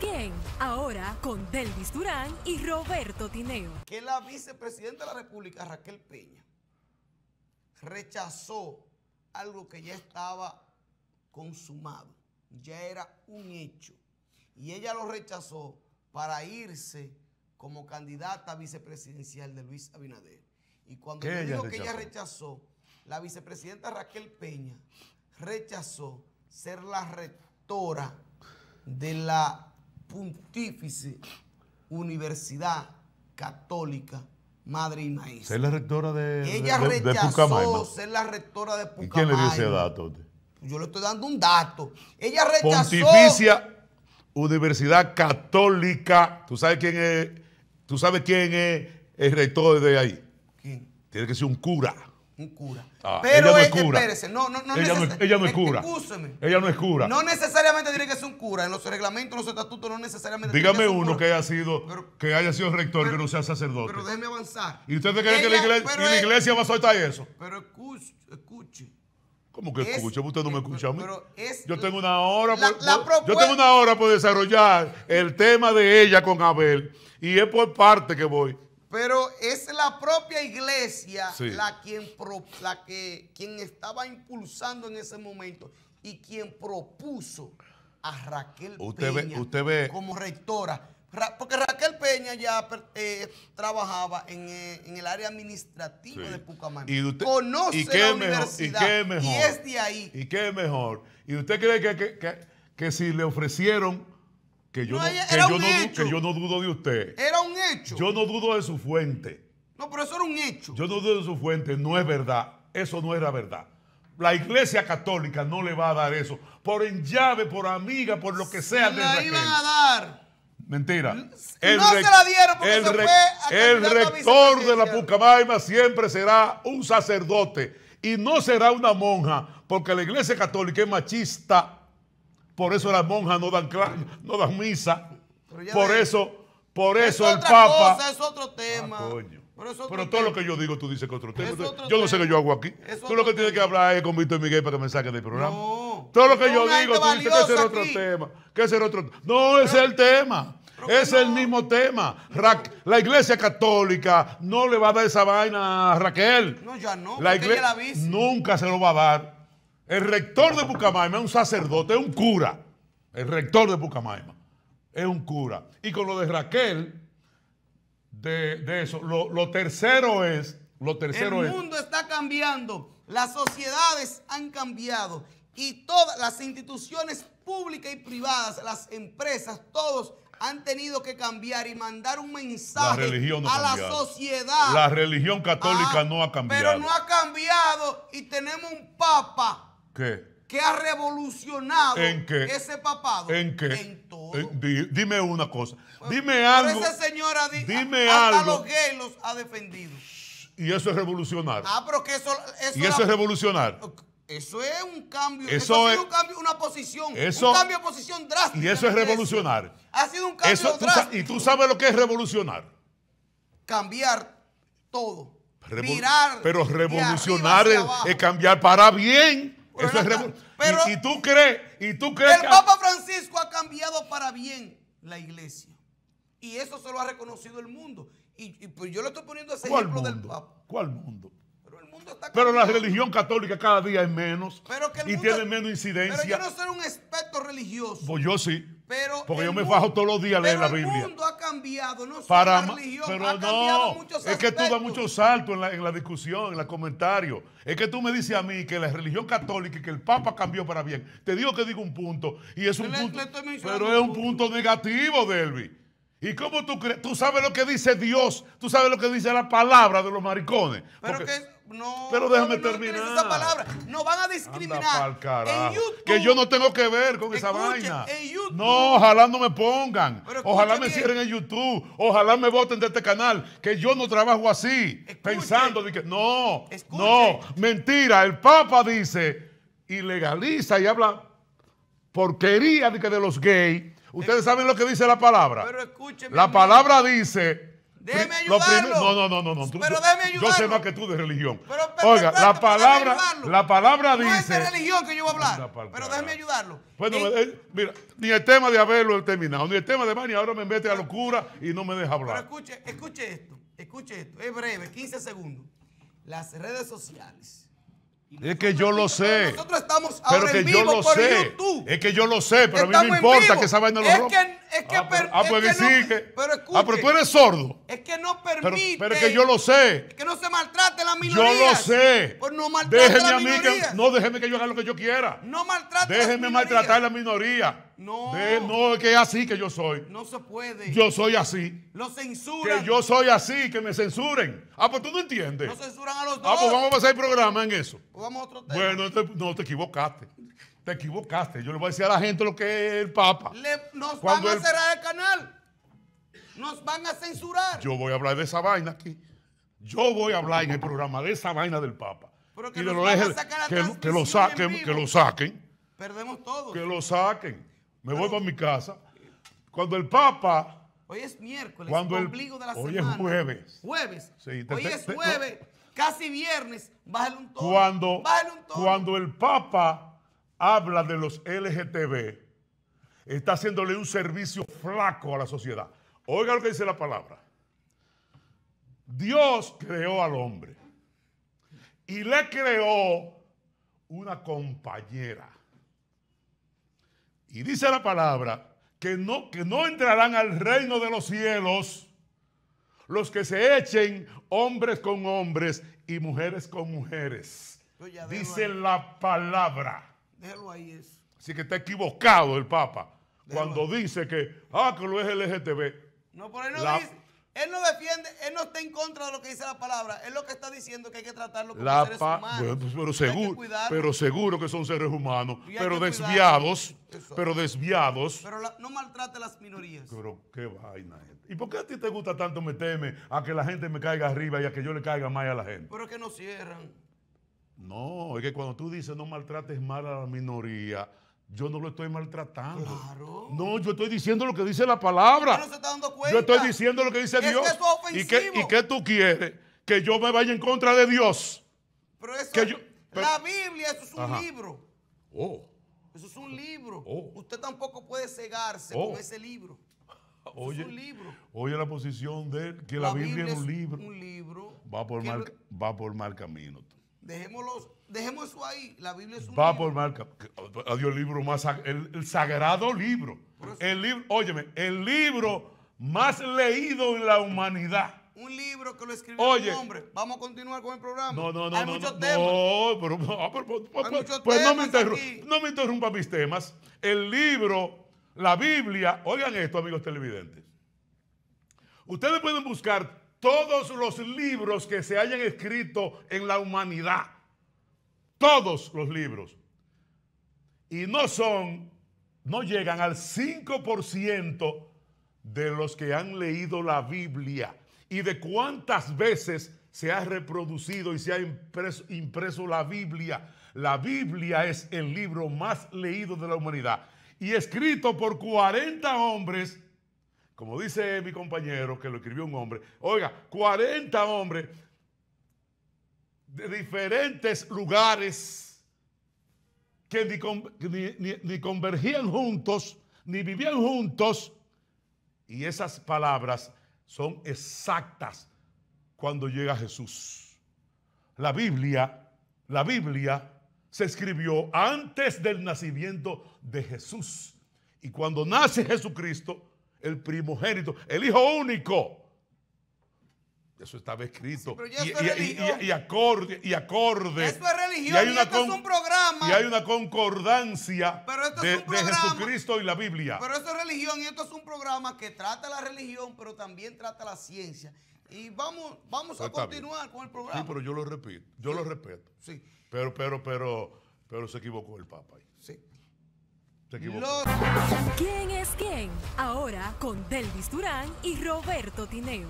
Bien, Ahora con Delvis Durán y Roberto Tineo. Que la vicepresidenta de la República, Raquel Peña, rechazó algo que ya estaba consumado, ya era un hecho. Y ella lo rechazó para irse como candidata vicepresidencial de Luis Abinader. Y cuando yo digo que ella rechazó, la vicepresidenta Raquel Peña rechazó ser la rectora de la Pontífice Universidad Católica Madre y Maíz. Es la rectora de Ella rechazó ser la rectora de ¿Y quién le dio ese dato? Yo le estoy dando un dato. Ella rechazó... Pontificia Universidad Católica. ¿Tú sabes quién es, tú sabes quién es el rector de ahí? ¿Quién? Tiene que ser un cura un cura. Ah, pero ella no es cura. no, no, no ella, no, ella no es cura. Ella no es cura. No necesariamente tiene que ser un cura. En los reglamentos, en los estatutos, no necesariamente Dígame tiene que ser uno que haya sido, que haya sido rector, que no sea sacerdote. Pero déjeme avanzar. ¿Y usted cree que la iglesia, va a soltar eso? Pero escuche, escuche. ¿Cómo que escuche? Usted no me escucha a mí. yo, tengo una hora yo tengo una hora por desarrollar el tema de ella con Abel. Y es por parte que voy. Pero es la propia iglesia la, quien que quien estaba impulsando en ese momento y quien propuso a Raquel Peña como rectora. porque Raquel Peña ya eh, trabajaba eh, en, el área administrativa de Pucamán. Y Conoce la universidad y, es de ahí. ¿Y qué mejor? ¿Y usted cree que, que, si le ofrecieron, que yo que yo no, que yo no dudo de usted, yo no dudo de su fuente. No, pero eso era un hecho. Yo no dudo de su fuente, no es verdad. Eso no era verdad. La iglesia católica no le va a dar eso. Por en llave, por amiga, por lo que sea. Se la a dar. Mentira. no se la dieron porque se fue a El rector de la Pucamaima siempre será un sacerdote y no será una monja porque la iglesia católica es machista. Por eso las monjas no dan, no dan misa. Por eso por eso el Papa. Cosa, es otro ah, tema. Pero, todo lo que yo digo, tú dices que es otro tema. yo no sé qué yo hago aquí. tú lo que tienes que hablar es con Víctor Miguel para que me saque del programa. No, todo lo que yo digo, tú dices que es otro tema. otro No, es el tema. Es el mismo tema. la iglesia católica no le va a dar esa vaina a Raquel. No, ya no. La iglesia nunca se lo va a dar. El rector de Bucamayma es un sacerdote, es un cura. El rector de Bucamayma es un cura. Y con lo de Raquel, de, eso, lo, tercero es, lo tercero El mundo está cambiando, las sociedades han cambiado y todas las instituciones públicas y privadas, las empresas, todos han tenido que cambiar y mandar un mensaje a la sociedad. La religión católica ah, no ha cambiado. Pero no ha cambiado y tenemos un papa. ¿Qué? que ha revolucionado ese papado. ¿En todo. Eh, dime una cosa. dime algo. Esa señora dime hasta algo. los gays los ha defendido. Y eso es revolucionar. Ah, pero que eso, y eso es revolucionar. Eso es un cambio. Eso, es, ha sido un cambio, una posición. Eso, un cambio de posición drástico. Y eso es revolucionar. Ha sido un cambio eso, drástico. y tú sabes lo que es revolucionar. Cambiar todo. mirar. Pero revolucionar es, es cambiar para bien y, tú crees, y tú crees el Papa Francisco ha cambiado para bien la iglesia. Y eso se lo ha reconocido el mundo. Y, pues yo le estoy poniendo ese ejemplo del Papa. ¿Cuál mundo? Pero la religión católica cada día es menos. y tiene menos incidencia. Pero yo no soy un experto religioso. Pues yo sí. Pero porque yo me bajo todos los días a leer la Biblia. El mundo ha cambiado, no solo la religión, ha no, Es que tú das muchos saltos en la, discusión, en los comentarios. Es que tú me dices a mí que la religión católica y que el Papa cambió para bien. Te digo que digo un punto, y es un punto, pero es un punto negativo, Delvi. ¿Y cómo tú crees? Tú sabes lo que dice Dios, tú sabes lo que dice la palabra de los maricones. Pero que no, pero déjame terminar. Esa palabra. No van a discriminar. que yo no tengo que ver con esa vaina. no, ojalá no me pongan. Ojalá me cierren en YouTube. Ojalá me voten de este canal. Que yo no trabajo así. pensando de que. No. No. Mentira. El Papa dice ilegaliza y habla porquería de, que de los gays. Ustedes saben lo que dice la palabra. Pero la palabra dice Déjeme ayudarlo. no, no, no, no. pero déjeme ayudarlo. Yo sé más que tú de religión. Pero, Oiga, la palabra, la palabra dice. No es de religión que yo voy a hablar. Pero déjeme ayudarlo. Bueno, eh, mira, ni el tema de haberlo terminado, ni el tema de Mani ahora me mete a locura y no me deja hablar. Pero escuche, escuche esto, escuche esto. Es breve, 15 segundos. Las redes sociales. es que yo lo sé. Nosotros estamos ahora pero que en vivo yo lo sé. Es que yo lo sé, pero a mí no importa que esa vaina lo es es que ah, ah, pues es que sí, no, pero ah, pero tú eres sordo. Es que no permite. Pero, que yo lo sé. Que no se maltrate la minoría. Yo lo sé. Pues no maltrate la a mí minoría. no, déjeme que yo haga lo que yo quiera. No maltrate Déjeme maltratar a la minoría. No. No, no, que es así que yo soy. No se puede. Yo soy así. Lo censuran. Que yo soy así, que me censuren. Ah, pues tú no entiendes. No censuran a los dos. Ah, pues vamos a pasar el programa en eso. vamos a otro tema. Bueno, no te equivocaste. Te equivocaste. Yo le voy a decir a la gente lo que es el Papa. nos van a cerrar el canal. Nos van a censurar. Yo voy a hablar de esa vaina aquí. Yo voy a hablar en el programa de esa vaina del Papa. que, lo saquen, que, lo que, lo saquen. Perdemos todo. Que lo saquen. Me vuelvo a mi casa. Cuando el Papa. Hoy es miércoles, cuando el ombligo de la semana. Hoy es jueves. Jueves. hoy es jueves, casi viernes. Bájale un toque. Cuando, Cuando el Papa habla de los LGTB, está haciéndole un servicio flaco a la sociedad. Oiga lo que dice la palabra. Dios creó al hombre y le creó una compañera. Y dice la palabra que no, que no entrarán al reino de los cielos los que se echen hombres con hombres y mujeres con mujeres. Dice la palabra déjalo ahí eso. Así que está equivocado el Papa cuando dice que, ah, que lo es LGTB. No, pero él no defiende, él no está en contra de lo que dice la palabra. Él lo que está diciendo es que hay que tratarlo como seres humanos. pero, seguro, pero seguro que son seres humanos, pero desviados, pero desviados. Pero no maltrate las minorías. Pero qué vaina. ¿Y por qué a ti te gusta tanto meterme a que la gente me caiga arriba y a que yo le caiga más a la gente? Pero que no cierran. No, es que cuando tú dices no maltrates mal a la minoría, yo no lo estoy maltratando. Claro. No, yo estoy diciendo lo que dice la palabra. No está dando cuenta? Yo estoy diciendo lo que dice Dios. ¿Y, qué, ¿Y qué tú quieres? Que yo me vaya en contra de Dios. Pero eso, la Biblia, eso es un libro. Oh. Eso es un libro. Oh. Usted tampoco puede cegarse oh. con ese libro. Oye, es un libro. Oye la posición de él, que la, Biblia, es un libro. Un libro va por, mal, va por mal camino. Dejémoslos, dejemos ahí. La Biblia es un Va por marca. Adiós, el libro más el, sagrado libro. El libro, óyeme, el libro más leído en la humanidad. Un libro que lo escribió un hombre. Vamos a continuar con el programa. No, no, no. Hay muchos temas. No, pero, pues no me interrumpa mis temas. El libro, la Biblia, oigan esto, amigos televidentes. Ustedes pueden buscar todos los libros que se hayan escrito en la humanidad. Todos los libros. Y no son, no llegan al 5% de los que han leído la Biblia y de cuántas veces se ha reproducido y se ha impreso, la Biblia. La Biblia es el libro más leído de la humanidad y escrito por 40 hombres como dice mi compañero que lo escribió un hombre, oiga, 40 hombres de diferentes lugares que ni, convergían juntos, ni vivían juntos, y esas palabras son exactas cuando llega Jesús. La Biblia, la Biblia se escribió antes del nacimiento de Jesús. Y cuando nace Jesucristo, el primogénito, el hijo único. Eso estaba escrito. y, acorde, y acorde. Esto es religión, y, hay una un programa. Y hay una concordancia de, un Jesucristo y la Biblia. Pero esto es religión y esto es un programa que trata la religión, pero también trata la ciencia. Y vamos, vamos pues a continuar con el programa. Sí, pero yo lo repito, yo lo respeto. Sí. Pero, pero, pero, pero se equivocó el Papa ahí. Sí. ¿Quién es quién? Ahora con Delvis Durán y Roberto Tineo.